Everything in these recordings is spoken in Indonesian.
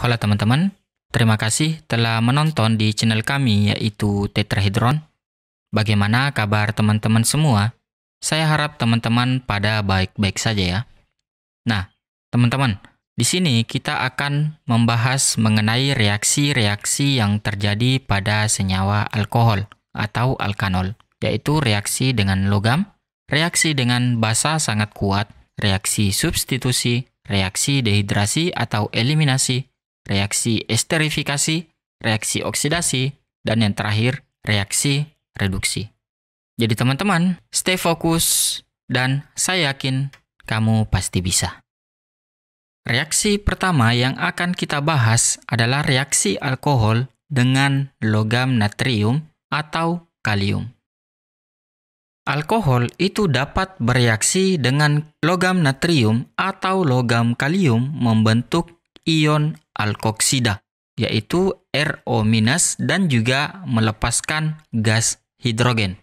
Halo teman-teman, terima kasih telah menonton di channel kami yaitu Tetrahedron. Bagaimana kabar teman-teman semua? Saya harap teman-teman pada baik-baik saja ya. Nah, teman-teman, di sini kita akan membahas mengenai reaksi-reaksi yang terjadi pada senyawa alkohol atau alkanol, yaitu reaksi dengan logam, reaksi dengan basa sangat kuat, reaksi substitusi, reaksi dehidrasi atau eliminasi, reaksi esterifikasi, reaksi oksidasi, dan yang terakhir reaksi reduksi. Jadi teman-teman, stay fokus dan saya yakin kamu pasti bisa. Reaksi pertama yang akan kita bahas adalah reaksi alkohol dengan logam natrium atau kalium. Alkohol itu dapat bereaksi dengan logam natrium atau logam kalium membentuk ion alkoksida yaitu RO- dan juga melepaskan gas hidrogen.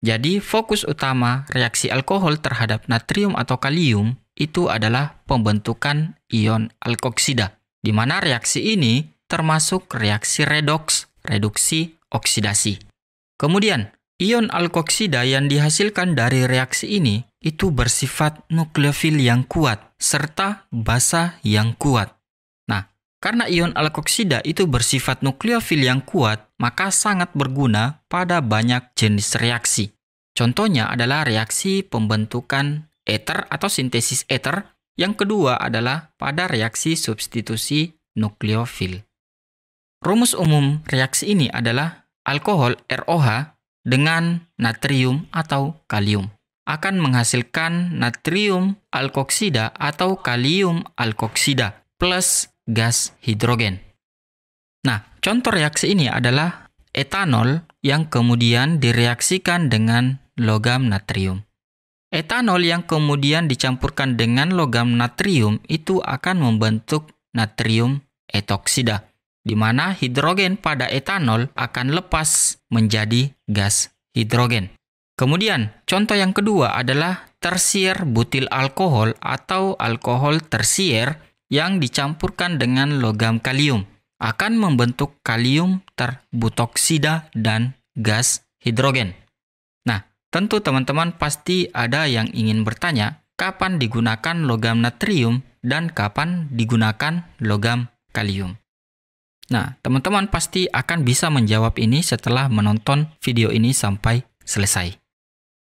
Jadi fokus utama reaksi alkohol terhadap natrium atau kalium itu adalah pembentukan ion alkoksida, di mana reaksi ini termasuk reaksi redoks, reduksi oksidasi. Kemudian, ion alkoksida yang dihasilkan dari reaksi ini itu bersifat nukleofil yang kuat serta basa yang kuat. Karena ion alkoksida itu bersifat nukleofil yang kuat, maka sangat berguna pada banyak jenis reaksi. Contohnya adalah reaksi pembentukan eter atau sintesis eter. Yang kedua adalah pada reaksi substitusi nukleofil. Rumus umum reaksi ini adalah alkohol ROH dengan natrium atau kalium akan menghasilkan natrium alkoksida atau kalium alkoksida plus gas hidrogen. Nah, contoh reaksi ini adalah etanol yang kemudian direaksikan dengan logam natrium. Etanol yang kemudian dicampurkan dengan logam natrium itu akan membentuk natrium etoksida, di mana hidrogen pada etanol akan lepas menjadi gas hidrogen. Kemudian, contoh yang kedua adalah tersier butil alkohol atau alkohol tersier yang dicampurkan dengan logam kalium akan membentuk kalium terbutoksida dan gas hidrogen. Nah, tentu teman-teman pasti ada yang ingin bertanya, kapan digunakan logam natrium dan kapan digunakan logam kalium? Nah, teman-teman pasti akan bisa menjawab ini setelah menonton video ini sampai selesai.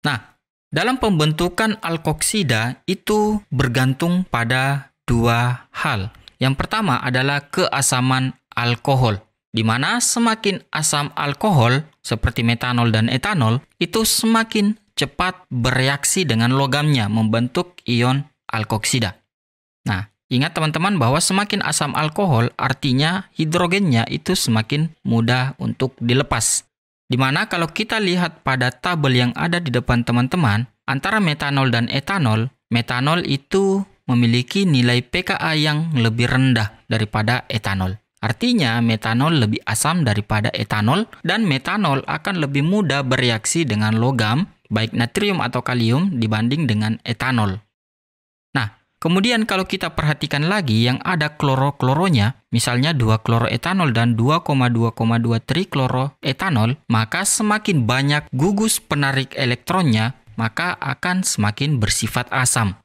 Nah, dalam pembentukan alkoksida itu bergantung pada dua hal. Yang pertama adalah keasaman alkohol, di mana semakin asam alkohol seperti metanol dan etanol itu semakin cepat bereaksi dengan logamnya membentuk ion alkoksida. Nah, ingat teman-teman bahwa semakin asam alkohol artinya hidrogennya itu semakin mudah untuk dilepas. Di mana kalau kita lihat pada tabel yang ada di depan teman-teman, antara metanol dan etanol, metanol itu memiliki nilai pKa yang lebih rendah daripada etanol. Artinya, metanol lebih asam daripada etanol dan metanol akan lebih mudah bereaksi dengan logam, baik natrium atau kalium dibanding dengan etanol. Nah, kemudian kalau kita perhatikan lagi yang ada kloro-kloronya, misalnya 2 kloroetanol dan 2,2,2 trikloroetanol, maka semakin banyak gugus penarik elektronnya, maka akan semakin bersifat asam.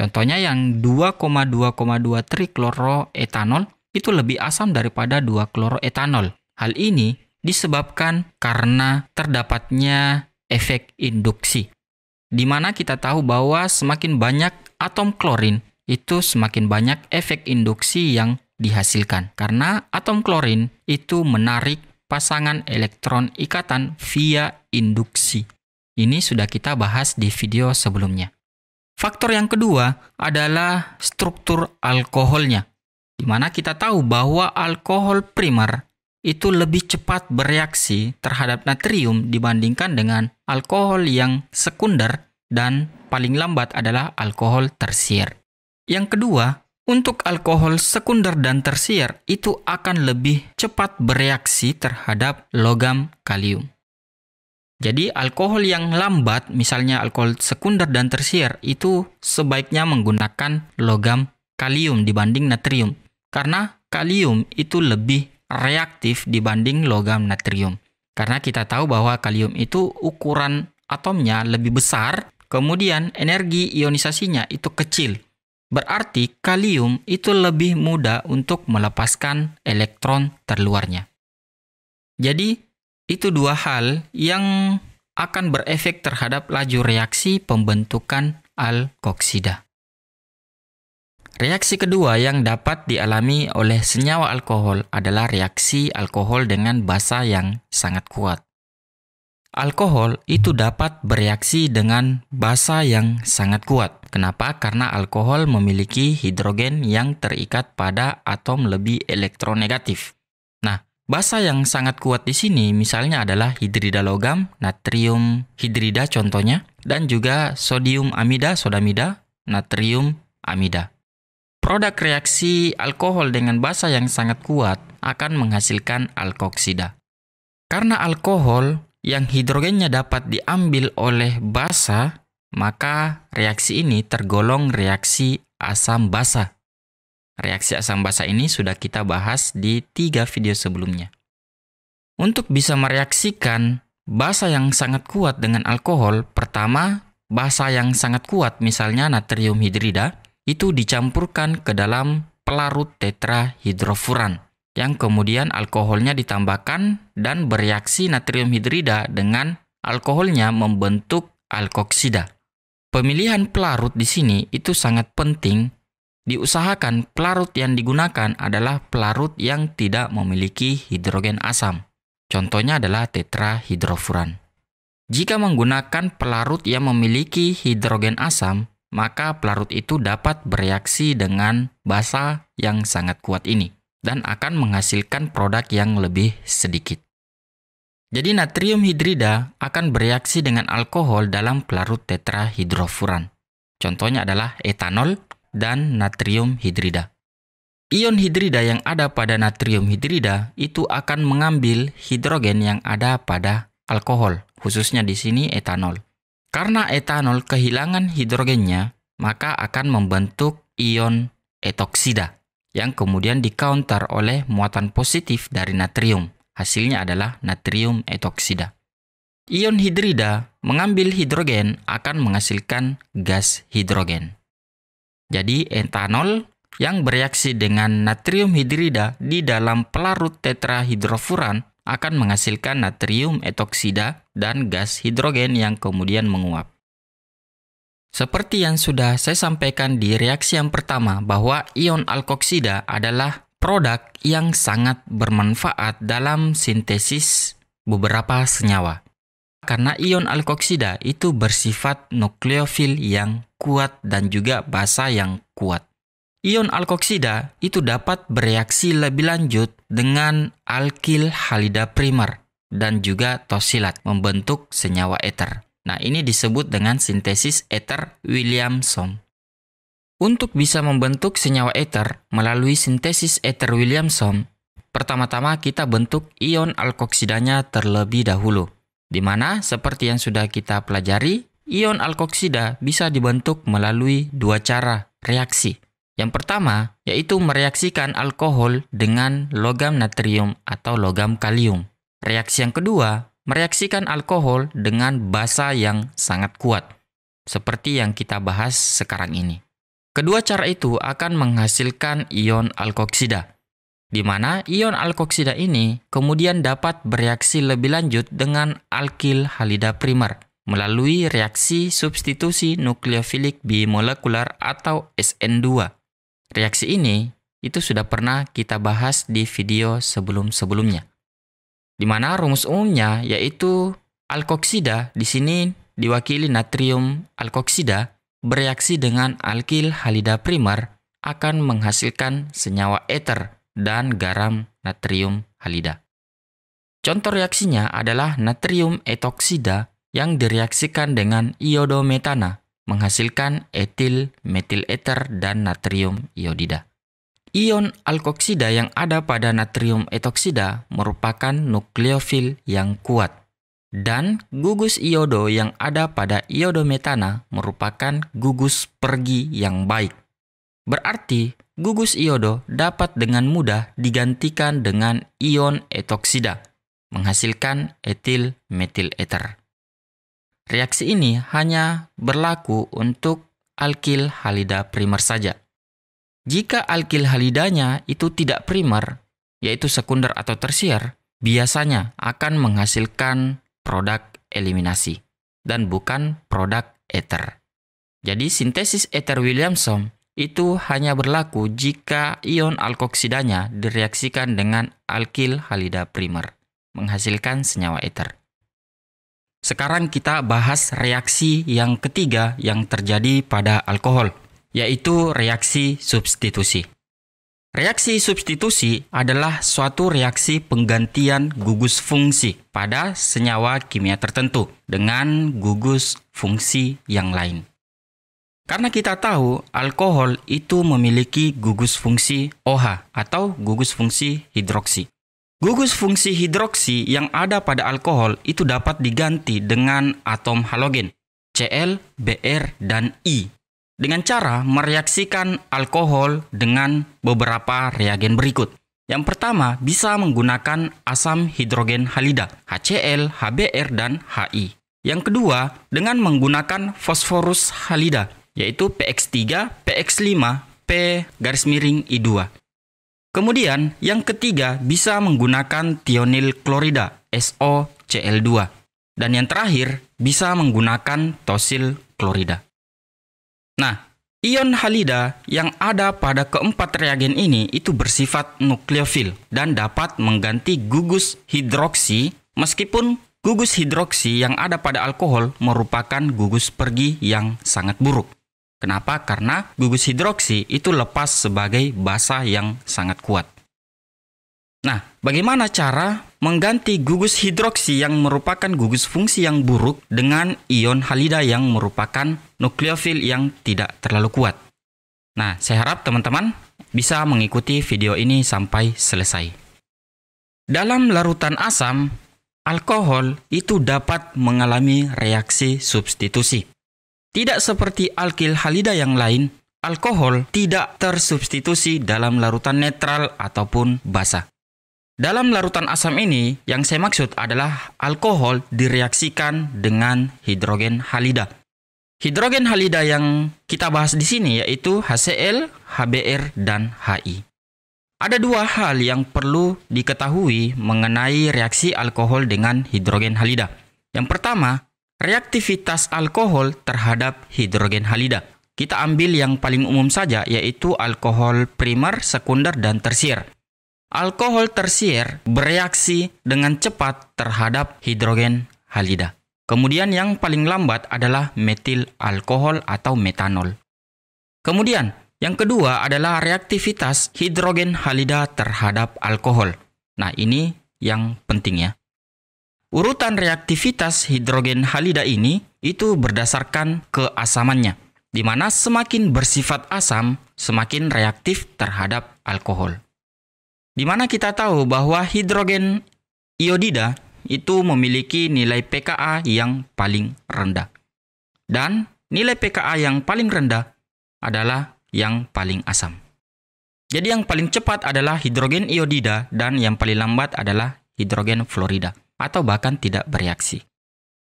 Contohnya yang 2,2,2 trikloroetanol itu lebih asam daripada 2 kloroetanol. Hal ini disebabkan karena terdapatnya efek induksi. Di mana kita tahu bahwa semakin banyak atom klorin itu semakin banyak efek induksi yang dihasilkan. Karena atom klorin itu menarik pasangan elektron ikatan via induksi. Ini sudah kita bahas di video sebelumnya. Faktor yang kedua adalah struktur alkoholnya, di mana kita tahu bahwa alkohol primer itu lebih cepat bereaksi terhadap natrium dibandingkan dengan alkohol yang sekunder dan paling lambat adalah alkohol tersier. Yang kedua, untuk alkohol sekunder dan tersier itu akan lebih cepat bereaksi terhadap logam kalium. Jadi alkohol yang lambat, misalnya alkohol sekunder dan tersier, itu sebaiknya menggunakan logam kalium dibanding natrium. Karena kalium itu lebih reaktif dibanding logam natrium. Karena kita tahu bahwa kalium itu ukuran atomnya lebih besar, kemudian energi ionisasinya itu kecil. Berarti kalium itu lebih mudah untuk melepaskan elektron terluarnya. Jadi itu dua hal yang akan berefek terhadap laju reaksi pembentukan alkoksida. Reaksi kedua yang dapat dialami oleh senyawa alkohol adalah reaksi alkohol dengan basa yang sangat kuat. Alkohol itu dapat bereaksi dengan basa yang sangat kuat. Kenapa? Karena alkohol memiliki hidrogen yang terikat pada atom lebih elektronegatif. Basa yang sangat kuat di sini misalnya adalah hidrida logam, natrium hidrida contohnya, dan juga sodium amida, sodamida, natrium amida. Produk reaksi alkohol dengan basa yang sangat kuat akan menghasilkan alkoksida. Karena alkohol yang hidrogennya dapat diambil oleh basa, maka reaksi ini tergolong reaksi asam basa. Reaksi asam basa ini sudah kita bahas di tiga video sebelumnya. Untuk bisa mereaksikan basa yang sangat kuat dengan alkohol, pertama, basa yang sangat kuat misalnya natrium hidrida, itu dicampurkan ke dalam pelarut tetrahidrofuran yang kemudian alkoholnya ditambahkan dan bereaksi natrium hidrida dengan alkoholnya membentuk alkoksida. Pemilihan pelarut di sini itu sangat penting Diusahakan pelarut yang digunakan adalah pelarut yang tidak memiliki hidrogen asam. Contohnya adalah tetrahidrofuran. Jika menggunakan pelarut yang memiliki hidrogen asam, maka pelarut itu dapat bereaksi dengan basa yang sangat kuat ini dan akan menghasilkan produk yang lebih sedikit. Jadi natrium hidrida akan bereaksi dengan alkohol dalam pelarut tetrahidrofuran. Contohnya adalah etanol dan natrium hidrida. Ion hidrida yang ada pada natrium hidrida itu akan mengambil hidrogen yang ada pada alkohol, khususnya di sini etanol. Karena etanol kehilangan hidrogennya, maka akan membentuk ion etoksida yang kemudian dikounter oleh muatan positif dari natrium. Hasilnya adalah natrium etoksida. Ion hidrida mengambil hidrogen akan menghasilkan gas hidrogen. Jadi etanol yang bereaksi dengan natrium hidrida di dalam pelarut tetrahidrofuran akan menghasilkan natrium etoksida dan gas hidrogen yang kemudian menguap. Seperti yang sudah saya sampaikan di reaksi yang pertama bahwa ion alkoksida adalah produk yang sangat bermanfaat dalam sintesis beberapa senyawa karena ion alkoksida itu bersifat nukleofil yang kuat dan juga basa yang kuat. Ion alkoksida itu dapat bereaksi lebih lanjut dengan alkil halida primer dan juga tosilat membentuk senyawa eter. Nah, ini disebut dengan sintesis eter Williamson. Untuk bisa membentuk senyawa eter melalui sintesis eter Williamson, pertama-tama kita bentuk ion alkoksidanya terlebih dahulu di mana seperti yang sudah kita pelajari, ion alkoksida bisa dibentuk melalui dua cara reaksi. Yang pertama yaitu mereaksikan alkohol dengan logam natrium atau logam kalium. Reaksi yang kedua, mereaksikan alkohol dengan basa yang sangat kuat, seperti yang kita bahas sekarang ini. Kedua cara itu akan menghasilkan ion alkoksida di mana ion alkoksida ini kemudian dapat bereaksi lebih lanjut dengan alkil halida primer melalui reaksi substitusi nukleofilik bimolekular atau SN2. Reaksi ini itu sudah pernah kita bahas di video sebelum-sebelumnya. Di mana rumus umumnya yaitu alkoksida di sini diwakili natrium alkoksida bereaksi dengan alkil halida primer akan menghasilkan senyawa eter dan garam natrium halida. Contoh reaksinya adalah natrium etoksida yang direaksikan dengan iodometana menghasilkan etil metil eter dan natrium iodida. Ion alkoksida yang ada pada natrium etoksida merupakan nukleofil yang kuat dan gugus iodo yang ada pada iodometana merupakan gugus pergi yang baik. Berarti, gugus iodo dapat dengan mudah digantikan dengan ion etoksida, menghasilkan etil metil eter. Reaksi ini hanya berlaku untuk alkil halida primer saja. Jika alkil halidanya itu tidak primer, yaitu sekunder atau tersier, biasanya akan menghasilkan produk eliminasi dan bukan produk eter. Jadi sintesis eter Williamson itu hanya berlaku jika ion alkoksidanya direaksikan dengan alkil halida primer, menghasilkan senyawa eter. Sekarang kita bahas reaksi yang ketiga yang terjadi pada alkohol, yaitu reaksi substitusi. Reaksi substitusi adalah suatu reaksi penggantian gugus fungsi pada senyawa kimia tertentu dengan gugus fungsi yang lain. Karena kita tahu alkohol itu memiliki gugus fungsi OH atau gugus fungsi hidroksi. Gugus fungsi hidroksi yang ada pada alkohol itu dapat diganti dengan atom halogen Cl, Br, dan I dengan cara mereaksikan alkohol dengan beberapa reagen berikut. Yang pertama bisa menggunakan asam hidrogen halida HCl, HBr, dan HI. Yang kedua dengan menggunakan fosforus halida yaitu PX3, PX5, P garis miring I2. Kemudian yang ketiga bisa menggunakan tionil klorida SOCl2 dan yang terakhir bisa menggunakan tosil klorida. Nah, ion halida yang ada pada keempat reagen ini itu bersifat nukleofil dan dapat mengganti gugus hidroksi meskipun gugus hidroksi yang ada pada alkohol merupakan gugus pergi yang sangat buruk. Kenapa? Karena gugus hidroksi itu lepas sebagai basa yang sangat kuat. Nah, bagaimana cara mengganti gugus hidroksi yang merupakan gugus fungsi yang buruk dengan ion halida yang merupakan nukleofil yang tidak terlalu kuat? Nah, saya harap teman-teman bisa mengikuti video ini sampai selesai. Dalam larutan asam, alkohol itu dapat mengalami reaksi substitusi. Tidak seperti alkil halida yang lain, alkohol tidak tersubstitusi dalam larutan netral ataupun basa. Dalam larutan asam ini, yang saya maksud adalah alkohol direaksikan dengan hidrogen halida. Hidrogen halida yang kita bahas di sini yaitu HCl, HBr, dan HI. Ada dua hal yang perlu diketahui mengenai reaksi alkohol dengan hidrogen halida. Yang pertama, Reaktivitas alkohol terhadap hidrogen halida. Kita ambil yang paling umum saja yaitu alkohol primer, sekunder, dan tersier. Alkohol tersier bereaksi dengan cepat terhadap hidrogen halida. Kemudian yang paling lambat adalah metil alkohol atau metanol. Kemudian, yang kedua adalah reaktivitas hidrogen halida terhadap alkohol. Nah, ini yang penting ya. Urutan reaktivitas hidrogen halida ini itu berdasarkan keasamannya, di mana semakin bersifat asam, semakin reaktif terhadap alkohol. Di mana kita tahu bahwa hidrogen iodida itu memiliki nilai pKa yang paling rendah. Dan nilai pKa yang paling rendah adalah yang paling asam. Jadi yang paling cepat adalah hidrogen iodida dan yang paling lambat adalah hidrogen florida atau bahkan tidak bereaksi.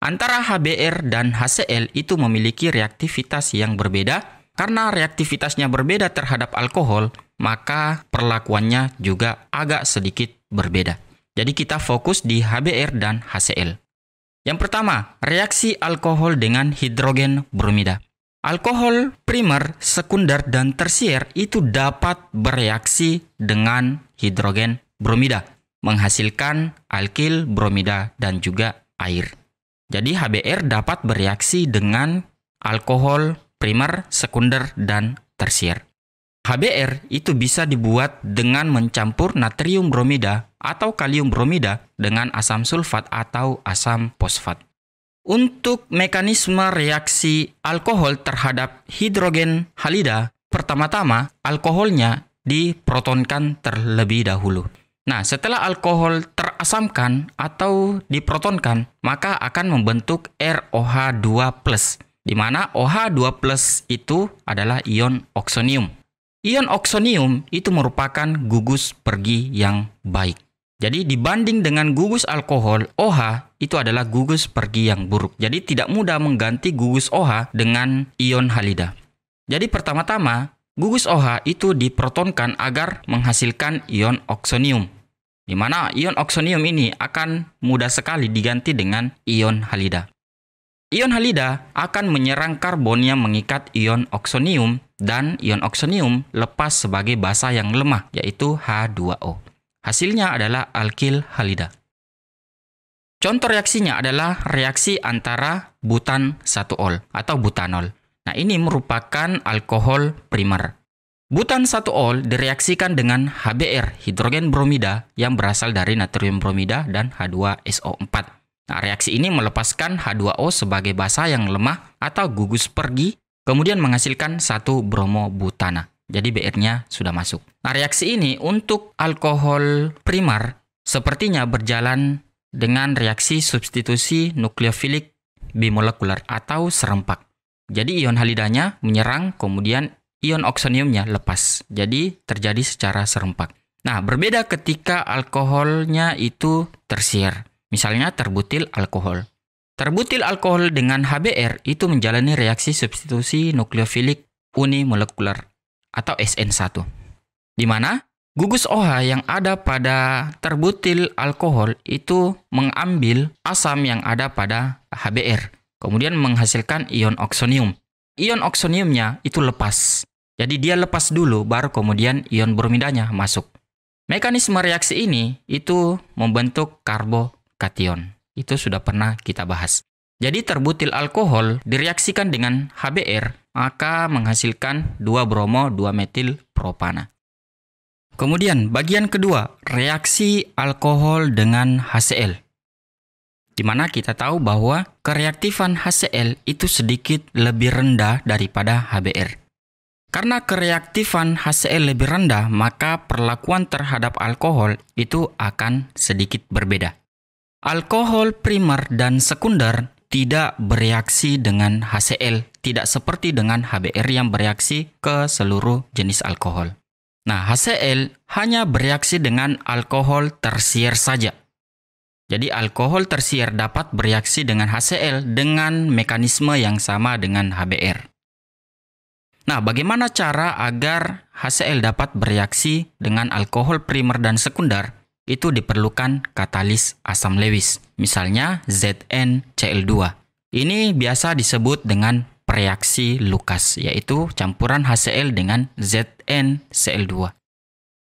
Antara HBr dan HCl itu memiliki reaktivitas yang berbeda. Karena reaktivitasnya berbeda terhadap alkohol, maka perlakuannya juga agak sedikit berbeda. Jadi kita fokus di HBr dan HCl. Yang pertama, reaksi alkohol dengan hidrogen bromida. Alkohol primer, sekunder, dan tersier itu dapat bereaksi dengan hidrogen bromida menghasilkan alkil, bromida, dan juga air. Jadi HBr dapat bereaksi dengan alkohol primer, sekunder, dan tersier. HBr itu bisa dibuat dengan mencampur natrium bromida atau kalium bromida dengan asam sulfat atau asam fosfat. Untuk mekanisme reaksi alkohol terhadap hidrogen halida, pertama-tama alkoholnya diprotonkan terlebih dahulu. Nah, setelah alkohol terasamkan atau diprotonkan, maka akan membentuk ROH2+, di mana OH2+ itu adalah ion oksonium. Ion oksonium itu merupakan gugus pergi yang baik. Jadi dibanding dengan gugus alkohol, OH itu adalah gugus pergi yang buruk. Jadi tidak mudah mengganti gugus OH dengan ion halida. Jadi pertama-tama Gugus OH itu diprotonkan agar menghasilkan ion oksonium, di mana ion oksonium ini akan mudah sekali diganti dengan ion halida. Ion halida akan menyerang karbon yang mengikat ion oksonium dan ion oksonium lepas sebagai basa yang lemah, yaitu H2O. Hasilnya adalah alkil halida. Contoh reaksinya adalah reaksi antara butan 1-ol atau butanol Nah, ini merupakan alkohol primer. Butan 1-ol direaksikan dengan HBr, hidrogen bromida, yang berasal dari natrium bromida dan H2SO4. Nah, reaksi ini melepaskan H2O sebagai basa yang lemah atau gugus pergi, kemudian menghasilkan satu bromo butana. Jadi BR-nya sudah masuk. Nah, reaksi ini untuk alkohol primer sepertinya berjalan dengan reaksi substitusi nukleofilik bimolekular atau serempak. Jadi ion halidanya menyerang, kemudian ion oksoniumnya lepas. Jadi terjadi secara serempak. Nah, berbeda ketika alkoholnya itu tersier. Misalnya terbutil alkohol. Terbutil alkohol dengan HBr itu menjalani reaksi substitusi nukleofilik unimolekuler atau SN1. Di mana gugus OH yang ada pada terbutil alkohol itu mengambil asam yang ada pada HBr kemudian menghasilkan ion oksonium. Ion oksoniumnya itu lepas. Jadi dia lepas dulu baru kemudian ion bromidanya masuk. Mekanisme reaksi ini itu membentuk karbokation. Itu sudah pernah kita bahas. Jadi terbutil alkohol direaksikan dengan HBr maka menghasilkan 2 bromo 2 metil propana. Kemudian bagian kedua, reaksi alkohol dengan HCl di mana kita tahu bahwa kereaktifan HCl itu sedikit lebih rendah daripada HBr. Karena kereaktifan HCl lebih rendah, maka perlakuan terhadap alkohol itu akan sedikit berbeda. Alkohol primer dan sekunder tidak bereaksi dengan HCl, tidak seperti dengan HBr yang bereaksi ke seluruh jenis alkohol. Nah, HCl hanya bereaksi dengan alkohol tersier saja. Jadi alkohol tersier dapat bereaksi dengan HCl dengan mekanisme yang sama dengan HBr. Nah, bagaimana cara agar HCl dapat bereaksi dengan alkohol primer dan sekunder? Itu diperlukan katalis asam Lewis, misalnya ZnCl2. Ini biasa disebut dengan reaksi Lukas, yaitu campuran HCl dengan ZnCl2.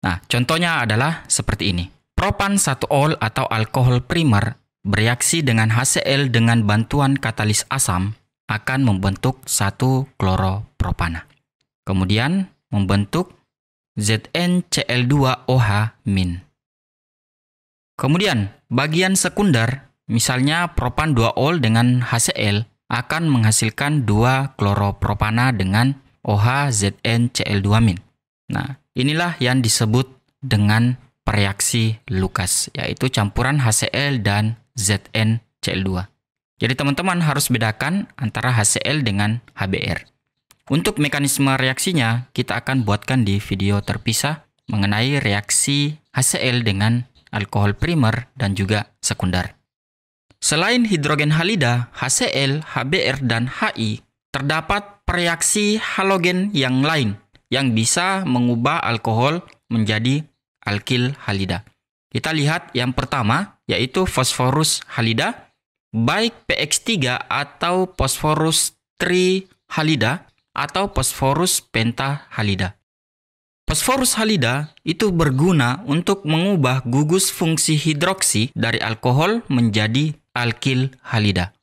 Nah, contohnya adalah seperti ini. Propan 1-ol atau alkohol primer bereaksi dengan HCl dengan bantuan katalis asam akan membentuk satu kloropropana. Kemudian membentuk ZnCl2OH-. Kemudian, bagian sekunder, misalnya propan 2-ol dengan HCl akan menghasilkan 2 kloropropana dengan OH ZnCl2-. Nah, inilah yang disebut dengan Reaksi Lukas, yaitu campuran HCl dan ZnCl2. Jadi teman-teman harus bedakan antara HCl dengan HBr. Untuk mekanisme reaksinya, kita akan buatkan di video terpisah mengenai reaksi HCl dengan alkohol primer dan juga sekunder. Selain hidrogen halida, HCl, HBr, dan HI, terdapat reaksi halogen yang lain yang bisa mengubah alkohol menjadi alkil halida. Kita lihat yang pertama yaitu fosforus halida, baik PX3 atau fosforus trihalida atau fosforus pentahalida. Fosforus halida itu berguna untuk mengubah gugus fungsi hidroksi dari alkohol menjadi alkil halida.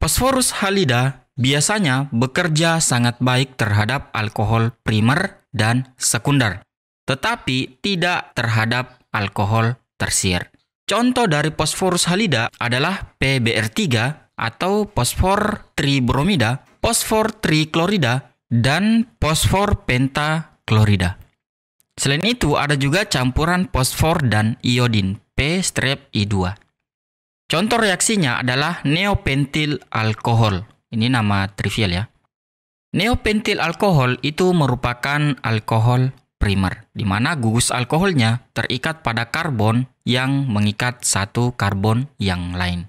Fosforus halida biasanya bekerja sangat baik terhadap alkohol primer dan sekunder tetapi tidak terhadap alkohol tersier. Contoh dari fosforus halida adalah PBr3 atau fosfor tribromida, fosfor triklorida, dan fosfor pentaklorida. Selain itu, ada juga campuran fosfor dan iodin, P strep I2. Contoh reaksinya adalah neopentil alkohol. Ini nama trivial ya. Neopentil alkohol itu merupakan alkohol primer, di mana gugus alkoholnya terikat pada karbon yang mengikat satu karbon yang lain.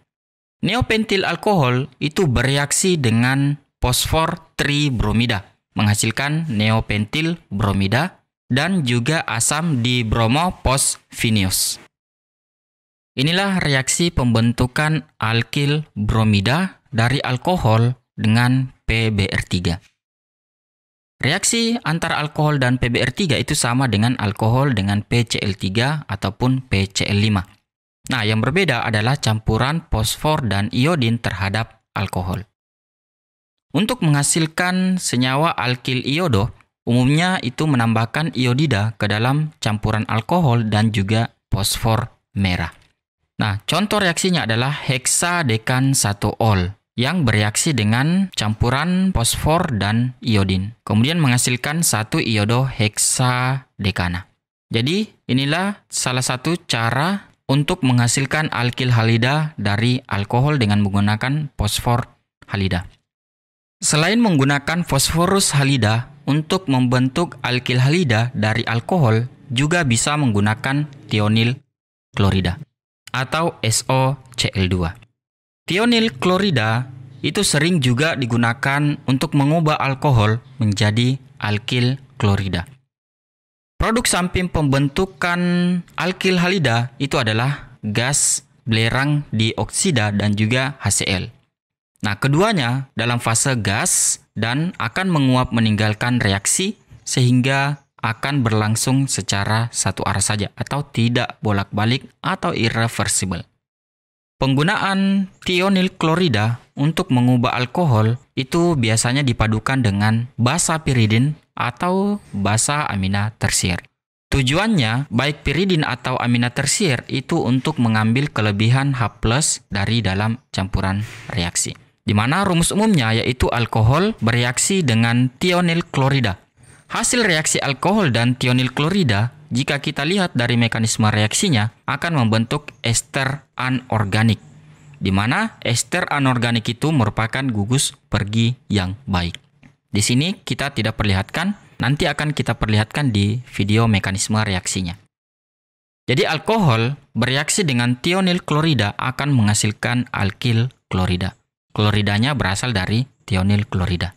Neopentil alkohol itu bereaksi dengan fosfor tribromida, menghasilkan neopentil bromida dan juga asam di bromophosphineus. Inilah reaksi pembentukan alkil bromida dari alkohol dengan PBr3. Reaksi antara alkohol dan PBR3 itu sama dengan alkohol dengan PCl3 ataupun PCl5. Nah, yang berbeda adalah campuran fosfor dan iodin terhadap alkohol. Untuk menghasilkan senyawa alkil iodo, umumnya itu menambahkan iodida ke dalam campuran alkohol dan juga fosfor merah. Nah, contoh reaksinya adalah heksadekan 1-ol yang bereaksi dengan campuran fosfor dan iodin. Kemudian menghasilkan satu heksadekana. Jadi inilah salah satu cara untuk menghasilkan alkil halida dari alkohol dengan menggunakan fosfor halida. Selain menggunakan fosforus halida untuk membentuk alkil halida dari alkohol, juga bisa menggunakan tionil klorida atau SOCl2. Tionil klorida itu sering juga digunakan untuk mengubah alkohol menjadi alkil klorida. Produk samping pembentukan alkil halida itu adalah gas belerang dioksida dan juga HCl. Nah, keduanya dalam fase gas dan akan menguap meninggalkan reaksi sehingga akan berlangsung secara satu arah saja atau tidak bolak-balik atau irreversible. Penggunaan tionil klorida untuk mengubah alkohol itu biasanya dipadukan dengan basa piridin atau basa amina tersier. Tujuannya, baik piridin atau amina tersier itu untuk mengambil kelebihan H+ dari dalam campuran reaksi. Di mana rumus umumnya yaitu alkohol bereaksi dengan tionil klorida. Hasil reaksi alkohol dan tionil klorida jika kita lihat dari mekanisme reaksinya, akan membentuk ester anorganik, di mana ester anorganik itu merupakan gugus pergi yang baik. Di sini kita tidak perlihatkan, nanti akan kita perlihatkan di video mekanisme reaksinya. Jadi alkohol bereaksi dengan tionil klorida akan menghasilkan alkil klorida. Kloridanya berasal dari tionil klorida.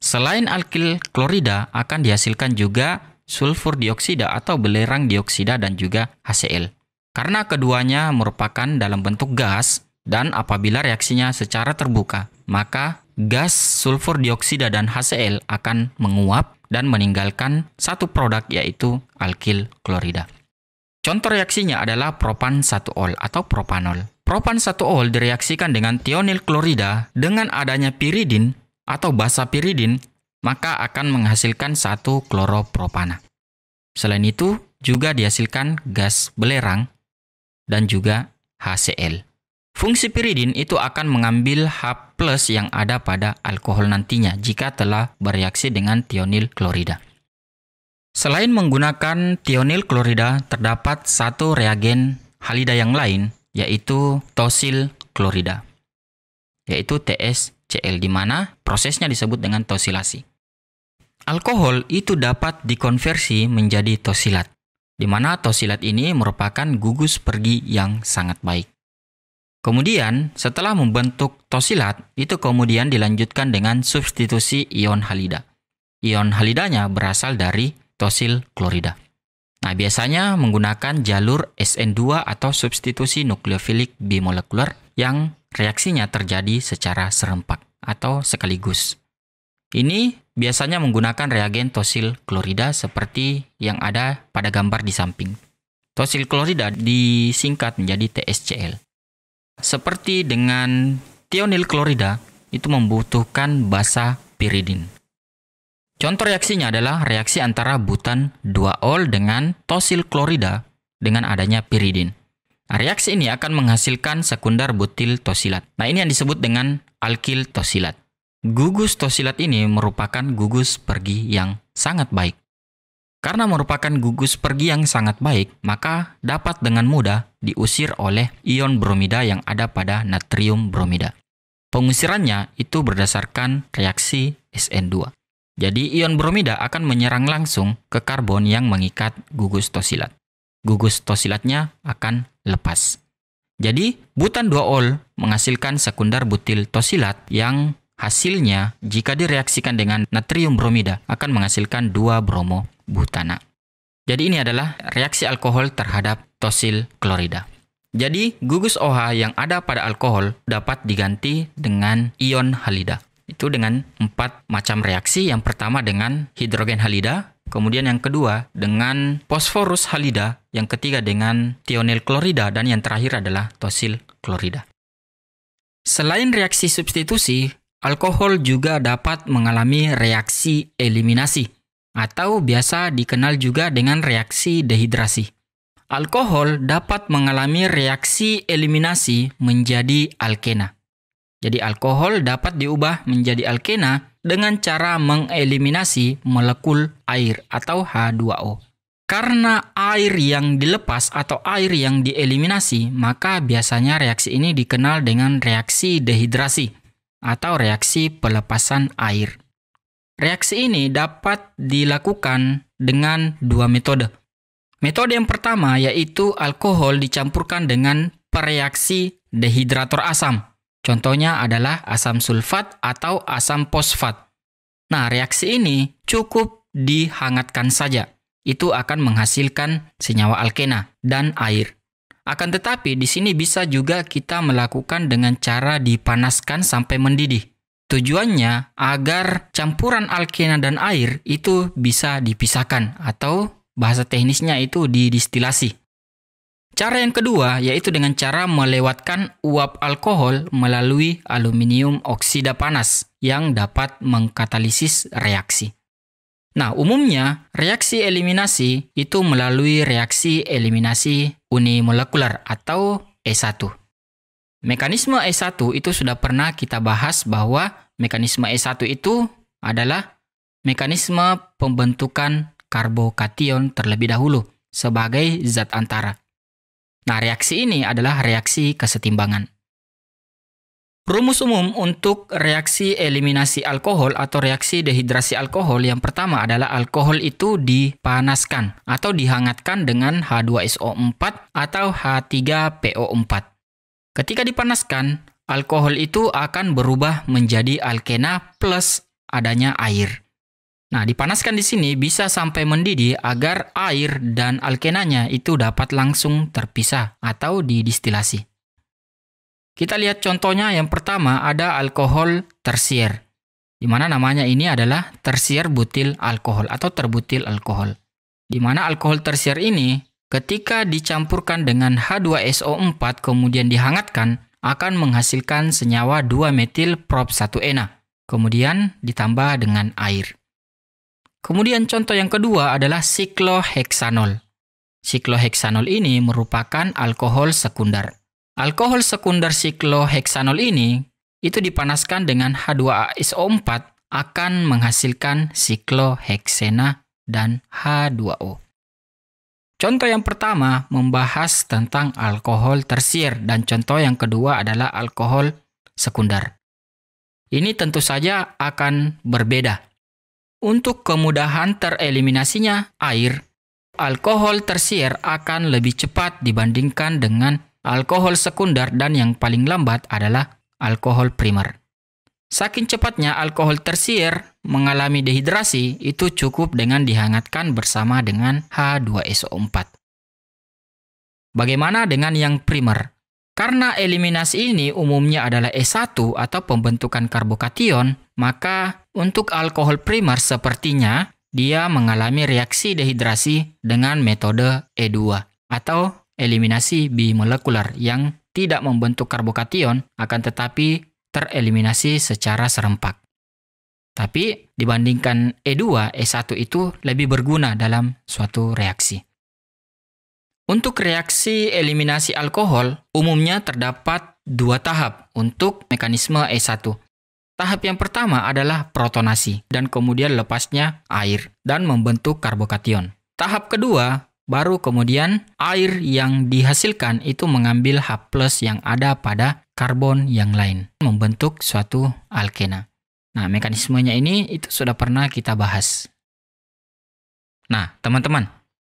Selain alkil klorida akan dihasilkan juga sulfur dioksida atau belerang dioksida dan juga HCl. Karena keduanya merupakan dalam bentuk gas dan apabila reaksinya secara terbuka, maka gas sulfur dioksida dan HCl akan menguap dan meninggalkan satu produk yaitu alkil klorida. Contoh reaksinya adalah propan 1-ol atau propanol. Propan 1-ol direaksikan dengan tionil klorida dengan adanya piridin atau basa piridin maka akan menghasilkan satu kloropropana. Selain itu, juga dihasilkan gas belerang dan juga HCl. Fungsi piridin itu akan mengambil H+ yang ada pada alkohol nantinya jika telah bereaksi dengan tionil klorida. Selain menggunakan tionil klorida, terdapat satu reagen halida yang lain yaitu tosil klorida, yaitu TS CL di mana prosesnya disebut dengan tosilasi. Alkohol itu dapat dikonversi menjadi tosilat, di mana tosilat ini merupakan gugus pergi yang sangat baik. Kemudian, setelah membentuk tosilat, itu kemudian dilanjutkan dengan substitusi ion halida. Ion halidanya berasal dari tosil klorida. Nah, biasanya menggunakan jalur SN2 atau substitusi nukleofilik bimolekuler yang reaksinya terjadi secara serempak atau sekaligus. Ini biasanya menggunakan reagen tosil klorida seperti yang ada pada gambar di samping. Tosil klorida disingkat menjadi TSCl. Seperti dengan tionil klorida, itu membutuhkan basa piridin. Contoh reaksinya adalah reaksi antara butan 2-ol dengan tosil klorida dengan adanya piridin. Reaksi ini akan menghasilkan sekunder butil tosilat. Nah, ini yang disebut dengan alkil tosilat. Gugus tosilat ini merupakan gugus pergi yang sangat baik. Karena merupakan gugus pergi yang sangat baik, maka dapat dengan mudah diusir oleh ion bromida yang ada pada natrium bromida. Pengusirannya itu berdasarkan reaksi SN2. Jadi ion bromida akan menyerang langsung ke karbon yang mengikat gugus tosilat gugus tosilatnya akan lepas. Jadi, butan 2-ol menghasilkan sekunder butil tosilat yang hasilnya jika direaksikan dengan natrium bromida akan menghasilkan 2 bromo butana. Jadi ini adalah reaksi alkohol terhadap tosil klorida. Jadi gugus OH yang ada pada alkohol dapat diganti dengan ion halida. Itu dengan empat macam reaksi. Yang pertama dengan hidrogen halida, Kemudian yang kedua dengan fosforus halida, yang ketiga dengan tionil klorida dan yang terakhir adalah tosil klorida. Selain reaksi substitusi, alkohol juga dapat mengalami reaksi eliminasi atau biasa dikenal juga dengan reaksi dehidrasi. Alkohol dapat mengalami reaksi eliminasi menjadi alkena. Jadi alkohol dapat diubah menjadi alkena dengan cara mengeliminasi molekul air atau H2O. Karena air yang dilepas atau air yang dieliminasi, maka biasanya reaksi ini dikenal dengan reaksi dehidrasi atau reaksi pelepasan air. Reaksi ini dapat dilakukan dengan dua metode. Metode yang pertama yaitu alkohol dicampurkan dengan pereaksi dehidrator asam Contohnya adalah asam sulfat atau asam fosfat. Nah, reaksi ini cukup dihangatkan saja. Itu akan menghasilkan senyawa alkena dan air. Akan tetapi, di sini bisa juga kita melakukan dengan cara dipanaskan sampai mendidih. Tujuannya agar campuran alkena dan air itu bisa dipisahkan atau bahasa teknisnya itu didistilasi. Cara yang kedua yaitu dengan cara melewatkan uap alkohol melalui aluminium oksida panas yang dapat mengkatalisis reaksi. Nah, umumnya reaksi eliminasi itu melalui reaksi eliminasi unimolekular atau E1. Mekanisme E1 itu sudah pernah kita bahas bahwa mekanisme E1 itu adalah mekanisme pembentukan karbokation terlebih dahulu sebagai zat antara. Nah, reaksi ini adalah reaksi kesetimbangan. Rumus umum untuk reaksi eliminasi alkohol atau reaksi dehidrasi alkohol yang pertama adalah alkohol itu dipanaskan atau dihangatkan dengan H2SO4 atau H3PO4. Ketika dipanaskan, alkohol itu akan berubah menjadi alkena plus adanya air. Nah, dipanaskan di sini bisa sampai mendidih agar air dan alkenanya itu dapat langsung terpisah atau didistilasi. Kita lihat contohnya yang pertama ada alkohol tersier, di mana namanya ini adalah tersier butil alkohol atau terbutil alkohol. Di mana alkohol tersier ini ketika dicampurkan dengan H2SO4 kemudian dihangatkan akan menghasilkan senyawa 2 metil prop 1 ena, kemudian ditambah dengan air. Kemudian contoh yang kedua adalah sikloheksanol. Sikloheksanol ini merupakan alkohol sekunder. Alkohol sekunder sikloheksanol ini itu dipanaskan dengan H2SO4 akan menghasilkan sikloheksena dan H2O. Contoh yang pertama membahas tentang alkohol tersier dan contoh yang kedua adalah alkohol sekunder. Ini tentu saja akan berbeda untuk kemudahan tereliminasinya air, alkohol tersier akan lebih cepat dibandingkan dengan alkohol sekunder dan yang paling lambat adalah alkohol primer. Saking cepatnya alkohol tersier mengalami dehidrasi itu cukup dengan dihangatkan bersama dengan H2SO4. Bagaimana dengan yang primer? Karena eliminasi ini umumnya adalah e 1 atau pembentukan karbokation, maka untuk alkohol primer sepertinya dia mengalami reaksi dehidrasi dengan metode E2 atau eliminasi bimolekular yang tidak membentuk karbokation akan tetapi tereliminasi secara serempak. Tapi dibandingkan E2, E1 itu lebih berguna dalam suatu reaksi. Untuk reaksi eliminasi alkohol, umumnya terdapat dua tahap untuk mekanisme E1, Tahap yang pertama adalah protonasi dan kemudian lepasnya air dan membentuk karbokation. Tahap kedua baru kemudian air yang dihasilkan itu mengambil H+ yang ada pada karbon yang lain membentuk suatu alkena. Nah, mekanismenya ini itu sudah pernah kita bahas. Nah, teman-teman,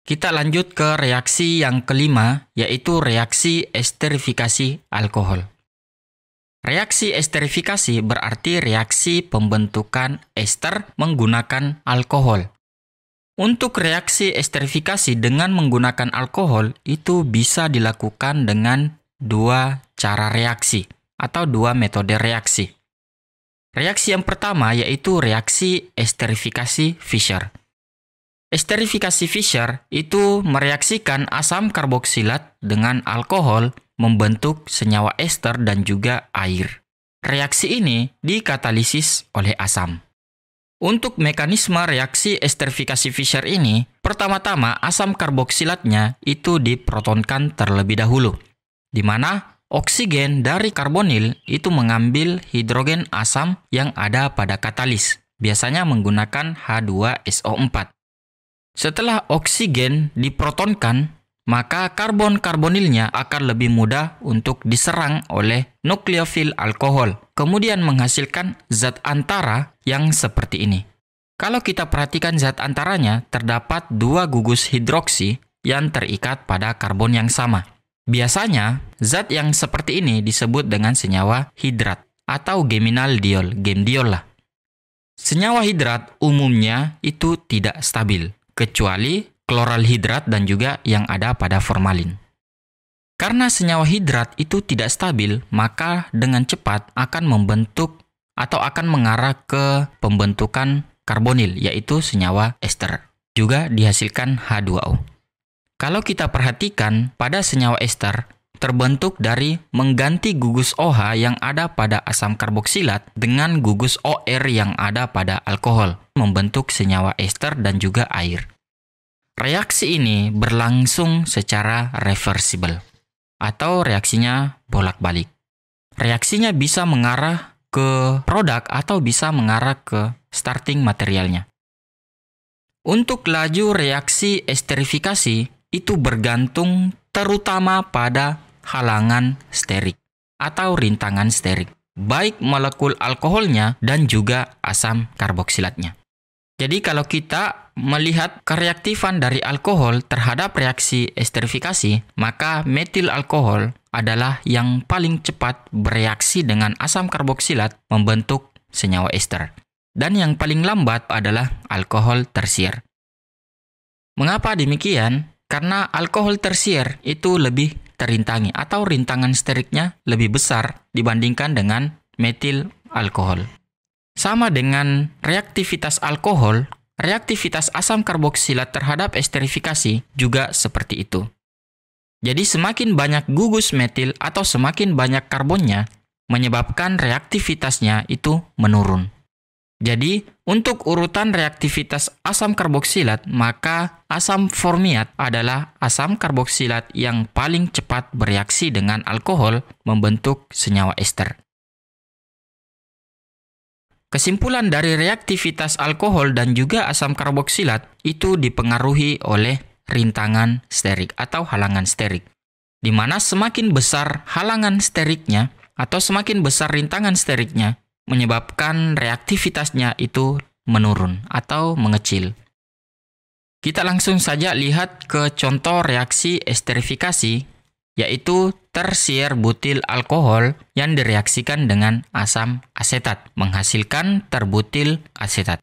kita lanjut ke reaksi yang kelima yaitu reaksi esterifikasi alkohol. Reaksi esterifikasi berarti reaksi pembentukan ester menggunakan alkohol. Untuk reaksi esterifikasi dengan menggunakan alkohol itu bisa dilakukan dengan dua cara reaksi atau dua metode reaksi. Reaksi yang pertama yaitu reaksi esterifikasi Fischer. Esterifikasi Fischer itu mereaksikan asam karboksilat dengan alkohol membentuk senyawa ester dan juga air. Reaksi ini dikatalisis oleh asam. Untuk mekanisme reaksi esterifikasi Fischer ini, pertama-tama asam karboksilatnya itu diprotonkan terlebih dahulu, di mana oksigen dari karbonil itu mengambil hidrogen asam yang ada pada katalis, biasanya menggunakan H2SO4. Setelah oksigen diprotonkan, maka karbon karbonilnya akan lebih mudah untuk diserang oleh nukleofil alkohol, kemudian menghasilkan zat antara yang seperti ini. Kalau kita perhatikan zat antaranya, terdapat dua gugus hidroksi yang terikat pada karbon yang sama. Biasanya, zat yang seperti ini disebut dengan senyawa hidrat atau geminal diol, gemdiol lah. Senyawa hidrat umumnya itu tidak stabil, kecuali kloral hidrat dan juga yang ada pada formalin. Karena senyawa hidrat itu tidak stabil, maka dengan cepat akan membentuk atau akan mengarah ke pembentukan karbonil, yaitu senyawa ester. Juga dihasilkan H2O. Kalau kita perhatikan, pada senyawa ester terbentuk dari mengganti gugus OH yang ada pada asam karboksilat dengan gugus OR yang ada pada alkohol membentuk senyawa ester dan juga air. Reaksi ini berlangsung secara reversible atau reaksinya bolak-balik. Reaksinya bisa mengarah ke produk atau bisa mengarah ke starting materialnya. Untuk laju reaksi esterifikasi itu bergantung terutama pada halangan sterik atau rintangan sterik, baik molekul alkoholnya dan juga asam karboksilatnya. Jadi kalau kita melihat kereaktifan dari alkohol terhadap reaksi esterifikasi, maka metil alkohol adalah yang paling cepat bereaksi dengan asam karboksilat membentuk senyawa ester. Dan yang paling lambat adalah alkohol tersier. Mengapa demikian? Karena alkohol tersier itu lebih terintangi atau rintangan steriknya lebih besar dibandingkan dengan metil alkohol. Sama dengan reaktivitas alkohol, reaktivitas asam karboksilat terhadap esterifikasi juga seperti itu. Jadi semakin banyak gugus metil atau semakin banyak karbonnya, menyebabkan reaktivitasnya itu menurun. Jadi, untuk urutan reaktivitas asam karboksilat, maka asam formiat adalah asam karboksilat yang paling cepat bereaksi dengan alkohol membentuk senyawa ester. Kesimpulan dari reaktivitas alkohol dan juga asam karboksilat itu dipengaruhi oleh rintangan sterik atau halangan sterik. Di mana semakin besar halangan steriknya atau semakin besar rintangan steriknya menyebabkan reaktivitasnya itu menurun atau mengecil. Kita langsung saja lihat ke contoh reaksi esterifikasi yaitu tersier butil alkohol yang direaksikan dengan asam asetat, menghasilkan terbutil asetat.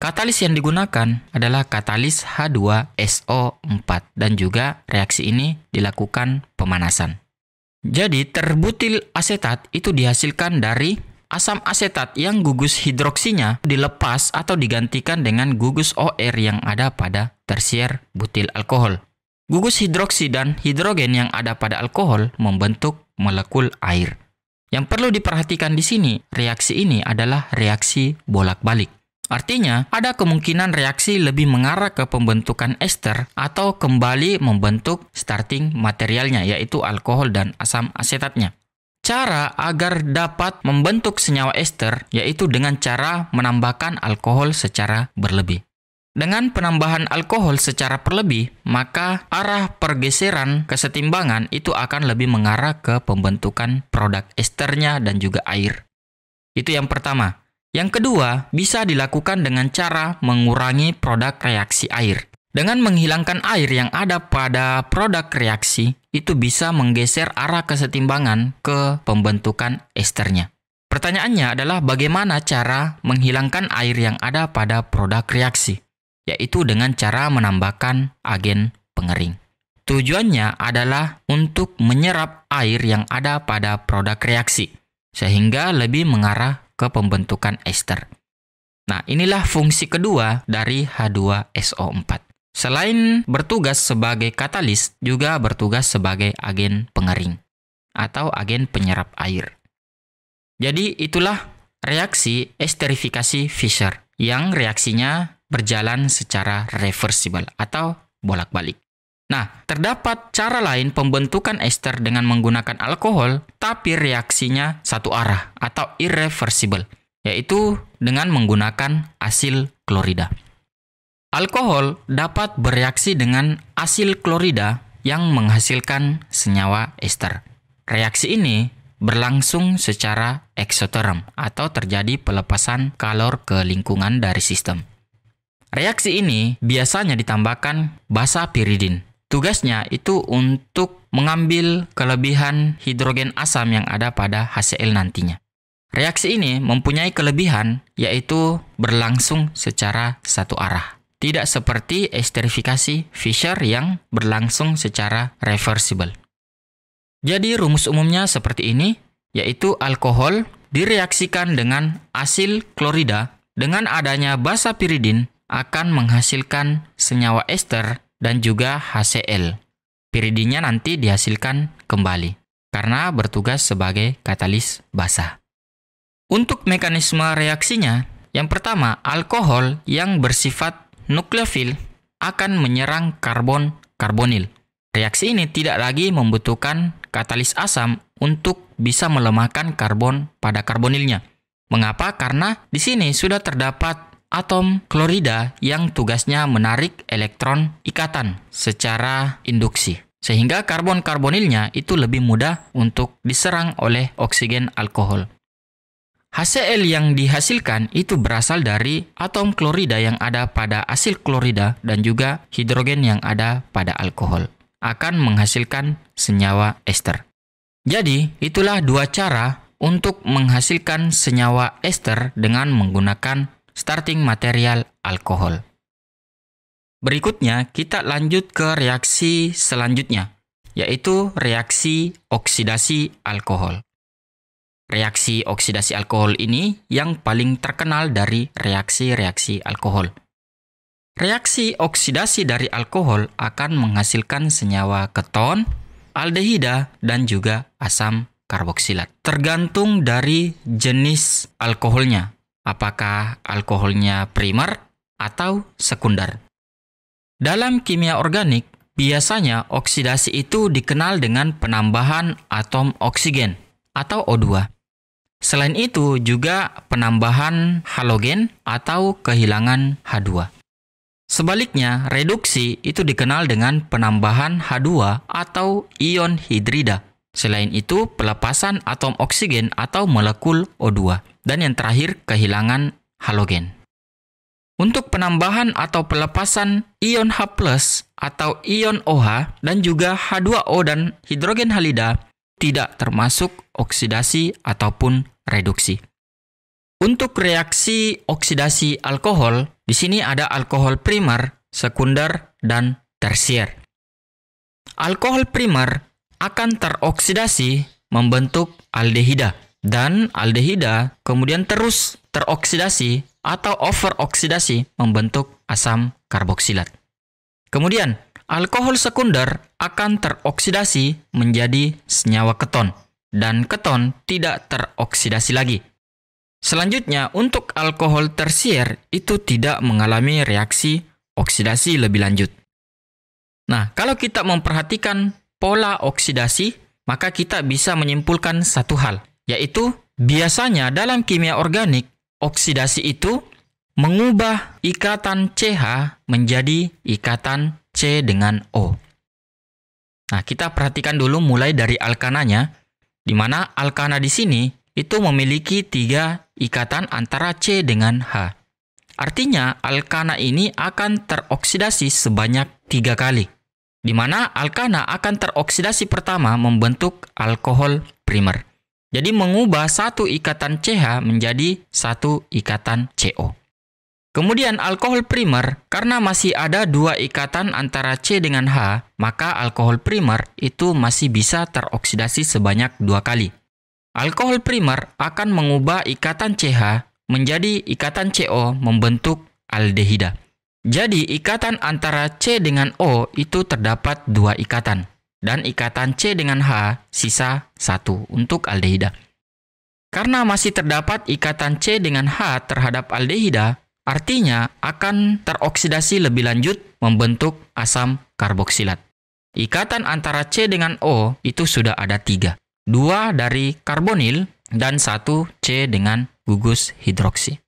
Katalis yang digunakan adalah katalis H2SO4 dan juga reaksi ini dilakukan pemanasan. Jadi terbutil asetat itu dihasilkan dari asam asetat yang gugus hidroksinya dilepas atau digantikan dengan gugus OR yang ada pada tersier butil alkohol. Gugus hidroksi dan hidrogen yang ada pada alkohol membentuk molekul air. Yang perlu diperhatikan di sini, reaksi ini adalah reaksi bolak-balik. Artinya, ada kemungkinan reaksi lebih mengarah ke pembentukan ester atau kembali membentuk starting materialnya, yaitu alkohol dan asam asetatnya. Cara agar dapat membentuk senyawa ester yaitu dengan cara menambahkan alkohol secara berlebih. Dengan penambahan alkohol secara berlebih, maka arah pergeseran kesetimbangan itu akan lebih mengarah ke pembentukan produk esternya dan juga air. Itu yang pertama. Yang kedua, bisa dilakukan dengan cara mengurangi produk reaksi air. Dengan menghilangkan air yang ada pada produk reaksi, itu bisa menggeser arah kesetimbangan ke pembentukan esternya. Pertanyaannya adalah bagaimana cara menghilangkan air yang ada pada produk reaksi? yaitu dengan cara menambahkan agen pengering. Tujuannya adalah untuk menyerap air yang ada pada produk reaksi, sehingga lebih mengarah ke pembentukan ester. Nah, inilah fungsi kedua dari H2SO4. Selain bertugas sebagai katalis, juga bertugas sebagai agen pengering atau agen penyerap air. Jadi itulah reaksi esterifikasi Fischer yang reaksinya berjalan secara reversible atau bolak-balik. Nah, terdapat cara lain pembentukan ester dengan menggunakan alkohol, tapi reaksinya satu arah atau irreversible, yaitu dengan menggunakan asil klorida. Alkohol dapat bereaksi dengan asil klorida yang menghasilkan senyawa ester. Reaksi ini berlangsung secara eksoterm atau terjadi pelepasan kalor ke lingkungan dari sistem. Reaksi ini biasanya ditambahkan basa piridin. Tugasnya itu untuk mengambil kelebihan hidrogen asam yang ada pada HCl nantinya. Reaksi ini mempunyai kelebihan yaitu berlangsung secara satu arah. Tidak seperti esterifikasi Fischer yang berlangsung secara reversible. Jadi rumus umumnya seperti ini, yaitu alkohol direaksikan dengan asil klorida dengan adanya basa piridin akan menghasilkan senyawa ester dan juga HCl. Piridinnya nanti dihasilkan kembali karena bertugas sebagai katalis basah. Untuk mekanisme reaksinya, yang pertama, alkohol yang bersifat nukleofil akan menyerang karbon karbonil. Reaksi ini tidak lagi membutuhkan katalis asam untuk bisa melemahkan karbon pada karbonilnya. Mengapa? Karena di sini sudah terdapat atom klorida yang tugasnya menarik elektron ikatan secara induksi. Sehingga karbon karbonilnya itu lebih mudah untuk diserang oleh oksigen alkohol. HCl yang dihasilkan itu berasal dari atom klorida yang ada pada asil klorida dan juga hidrogen yang ada pada alkohol akan menghasilkan senyawa ester. Jadi, itulah dua cara untuk menghasilkan senyawa ester dengan menggunakan starting material alkohol. Berikutnya, kita lanjut ke reaksi selanjutnya, yaitu reaksi oksidasi alkohol. Reaksi oksidasi alkohol ini yang paling terkenal dari reaksi-reaksi alkohol. Reaksi oksidasi dari alkohol akan menghasilkan senyawa keton, aldehida, dan juga asam karboksilat. Tergantung dari jenis alkoholnya, apakah alkoholnya primer atau sekunder. Dalam kimia organik, biasanya oksidasi itu dikenal dengan penambahan atom oksigen atau O2. Selain itu juga penambahan halogen atau kehilangan H2. Sebaliknya, reduksi itu dikenal dengan penambahan H2 atau ion hidrida. Selain itu, pelepasan atom oksigen atau molekul O2 dan yang terakhir kehilangan halogen. Untuk penambahan atau pelepasan ion H+, atau ion OH, dan juga H2O dan hidrogen halida tidak termasuk oksidasi ataupun reduksi. Untuk reaksi oksidasi alkohol, di sini ada alkohol primer, sekunder, dan tersier. Alkohol primer akan teroksidasi membentuk aldehida dan aldehida kemudian terus teroksidasi atau overoksidasi membentuk asam karboksilat. Kemudian, alkohol sekunder akan teroksidasi menjadi senyawa keton dan keton tidak teroksidasi lagi. Selanjutnya, untuk alkohol tersier itu tidak mengalami reaksi oksidasi lebih lanjut. Nah, kalau kita memperhatikan pola oksidasi, maka kita bisa menyimpulkan satu hal – yaitu biasanya dalam kimia organik, oksidasi itu mengubah ikatan CH menjadi ikatan C dengan O. Nah, kita perhatikan dulu mulai dari alkananya, di mana alkana di sini itu memiliki tiga ikatan antara C dengan H. Artinya, alkana ini akan teroksidasi sebanyak tiga kali, di mana alkana akan teroksidasi pertama membentuk alkohol primer. Jadi mengubah satu ikatan CH menjadi satu ikatan CO. Kemudian alkohol primer, karena masih ada dua ikatan antara C dengan H, maka alkohol primer itu masih bisa teroksidasi sebanyak dua kali. Alkohol primer akan mengubah ikatan CH menjadi ikatan CO membentuk aldehida. Jadi ikatan antara C dengan O itu terdapat dua ikatan dan ikatan C dengan H sisa 1 untuk aldehida. Karena masih terdapat ikatan C dengan H terhadap aldehida, artinya akan teroksidasi lebih lanjut membentuk asam karboksilat. Ikatan antara C dengan O itu sudah ada tiga. Dua dari karbonil dan satu C dengan gugus hidroksi.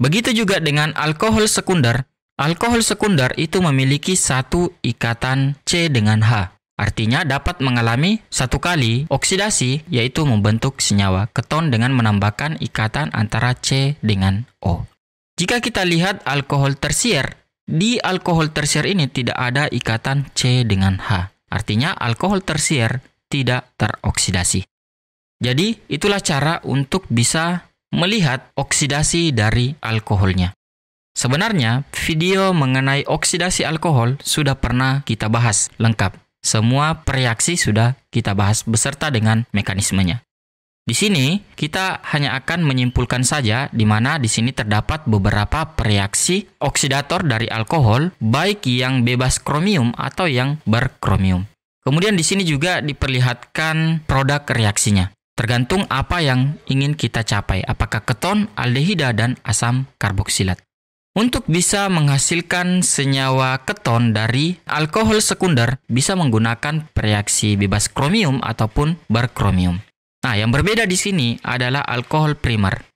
Begitu juga dengan alkohol sekunder. Alkohol sekunder itu memiliki satu ikatan C dengan H. Artinya dapat mengalami satu kali oksidasi yaitu membentuk senyawa keton dengan menambahkan ikatan antara C dengan O. Jika kita lihat alkohol tersier, di alkohol tersier ini tidak ada ikatan C dengan H. Artinya alkohol tersier tidak teroksidasi. Jadi itulah cara untuk bisa melihat oksidasi dari alkoholnya. Sebenarnya, video mengenai oksidasi alkohol sudah pernah kita bahas lengkap semua reaksi sudah kita bahas beserta dengan mekanismenya. Di sini kita hanya akan menyimpulkan saja di mana di sini terdapat beberapa reaksi oksidator dari alkohol baik yang bebas kromium atau yang berkromium. Kemudian di sini juga diperlihatkan produk reaksinya. Tergantung apa yang ingin kita capai, apakah keton, aldehida dan asam karboksilat. Untuk bisa menghasilkan senyawa keton dari alkohol sekunder bisa menggunakan reaksi bebas kromium ataupun berkromium. Nah, yang berbeda di sini adalah alkohol primer.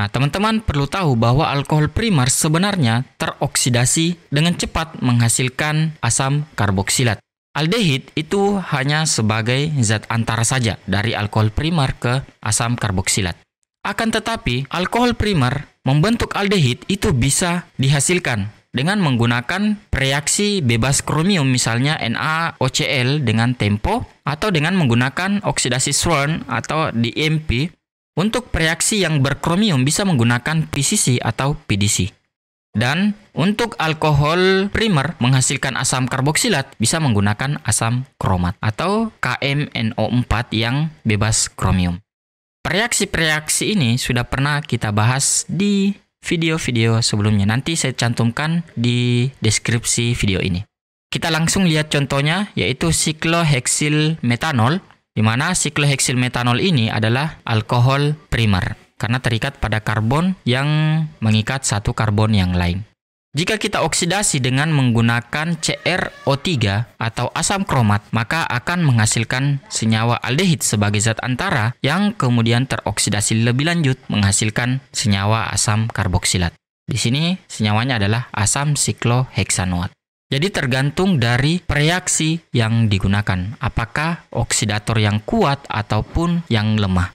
Nah, teman-teman perlu tahu bahwa alkohol primer sebenarnya teroksidasi dengan cepat menghasilkan asam karboksilat. Aldehid itu hanya sebagai zat antara saja dari alkohol primer ke asam karboksilat. Akan tetapi, alkohol primer membentuk aldehid itu bisa dihasilkan dengan menggunakan reaksi bebas kromium misalnya NaOCl dengan tempo atau dengan menggunakan oksidasi Swern atau DMP untuk reaksi yang berkromium bisa menggunakan PCC atau PDC. Dan untuk alkohol primer menghasilkan asam karboksilat bisa menggunakan asam kromat atau KMNO4 yang bebas kromium. Reaksi-reaksi ini sudah pernah kita bahas di video-video sebelumnya. Nanti saya cantumkan di deskripsi video ini. Kita langsung lihat contohnya yaitu sikloheksil metanol di mana sikloheksil metanol ini adalah alkohol primer karena terikat pada karbon yang mengikat satu karbon yang lain. Jika kita oksidasi dengan menggunakan CrO3 atau asam kromat, maka akan menghasilkan senyawa aldehid sebagai zat antara yang kemudian teroksidasi lebih lanjut menghasilkan senyawa asam karboksilat. Di sini senyawanya adalah asam sikloheksanoat. Jadi tergantung dari reaksi yang digunakan, apakah oksidator yang kuat ataupun yang lemah.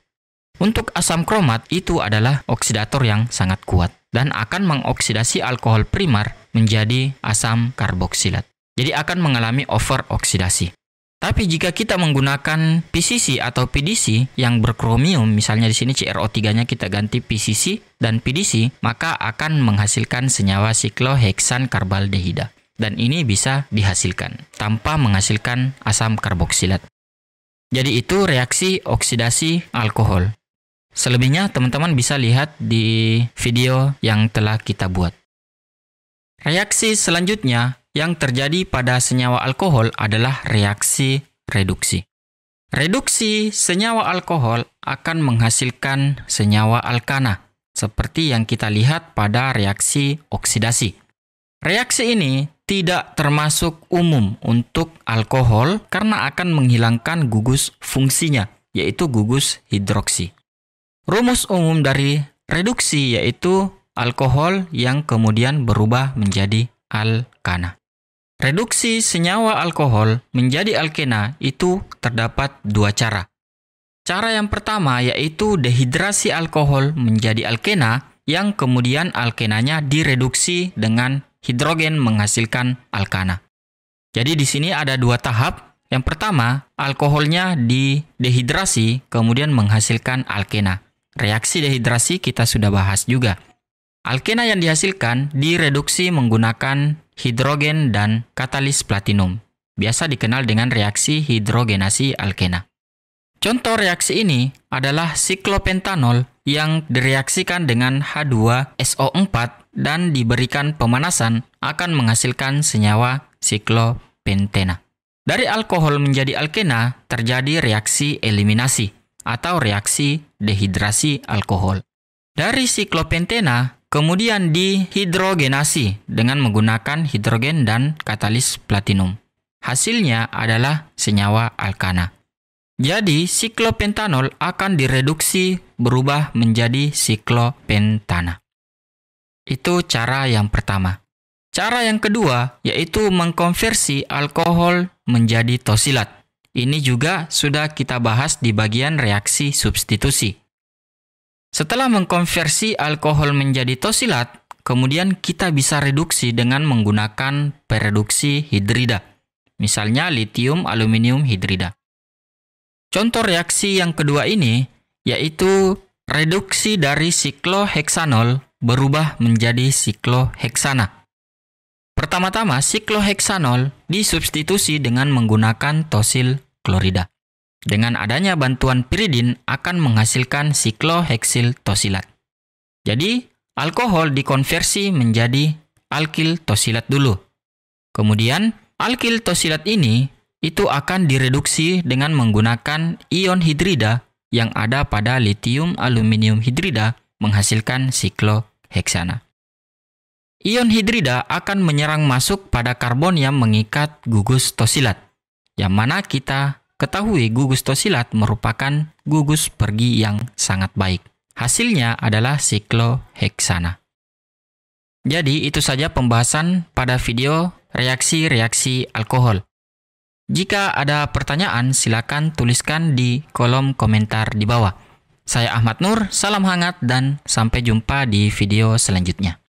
Untuk asam kromat itu adalah oksidator yang sangat kuat dan akan mengoksidasi alkohol primer menjadi asam karboksilat. Jadi akan mengalami overoksidasi. Tapi jika kita menggunakan PCC atau PDC yang berkromium, misalnya di sini CRO3-nya kita ganti PCC dan PDC, maka akan menghasilkan senyawa sikloheksan karbaldehida. Dan ini bisa dihasilkan tanpa menghasilkan asam karboksilat. Jadi itu reaksi oksidasi alkohol. Selebihnya teman-teman bisa lihat di video yang telah kita buat. Reaksi selanjutnya yang terjadi pada senyawa alkohol adalah reaksi reduksi. Reduksi senyawa alkohol akan menghasilkan senyawa alkana, seperti yang kita lihat pada reaksi oksidasi. Reaksi ini tidak termasuk umum untuk alkohol karena akan menghilangkan gugus fungsinya, yaitu gugus hidroksi. Rumus umum dari reduksi yaitu alkohol yang kemudian berubah menjadi alkana. Reduksi senyawa alkohol menjadi alkena itu terdapat dua cara. Cara yang pertama yaitu dehidrasi alkohol menjadi alkena yang kemudian alkenanya direduksi dengan hidrogen menghasilkan alkana. Jadi di sini ada dua tahap. Yang pertama, alkoholnya didehidrasi kemudian menghasilkan alkena. Reaksi dehidrasi kita sudah bahas juga. Alkena yang dihasilkan direduksi menggunakan hidrogen dan katalis platinum. Biasa dikenal dengan reaksi hidrogenasi alkena. Contoh reaksi ini adalah siklopentanol yang direaksikan dengan H2SO4 dan diberikan pemanasan akan menghasilkan senyawa siklopentena. Dari alkohol menjadi alkena terjadi reaksi eliminasi atau reaksi dehidrasi alkohol. Dari siklopentena kemudian dihidrogenasi dengan menggunakan hidrogen dan katalis platinum. Hasilnya adalah senyawa alkana. Jadi, siklopentanol akan direduksi berubah menjadi siklopentana. Itu cara yang pertama. Cara yang kedua yaitu mengkonversi alkohol menjadi tosilat ini juga sudah kita bahas di bagian reaksi substitusi. Setelah mengkonversi alkohol menjadi tosilat, kemudian kita bisa reduksi dengan menggunakan pereduksi hidrida, misalnya litium aluminium hidrida. Contoh reaksi yang kedua ini yaitu reduksi dari sikloheksanol berubah menjadi sikloheksana. Pertama-tama, sikloheksanol disubstitusi dengan menggunakan tosil klorida. Dengan adanya bantuan piridin akan menghasilkan sikloheksil tosilat. Jadi, alkohol dikonversi menjadi alkil tosilat dulu. Kemudian, alkil tosilat ini itu akan direduksi dengan menggunakan ion hidrida yang ada pada litium aluminium hidrida menghasilkan sikloheksana. Ion hidrida akan menyerang masuk pada karbon yang mengikat gugus tosilat, yang mana kita ketahui gugus tosilat merupakan gugus pergi yang sangat baik. Hasilnya adalah sikloheksana. Jadi itu saja pembahasan pada video reaksi-reaksi alkohol. Jika ada pertanyaan silakan tuliskan di kolom komentar di bawah. Saya Ahmad Nur, salam hangat dan sampai jumpa di video selanjutnya.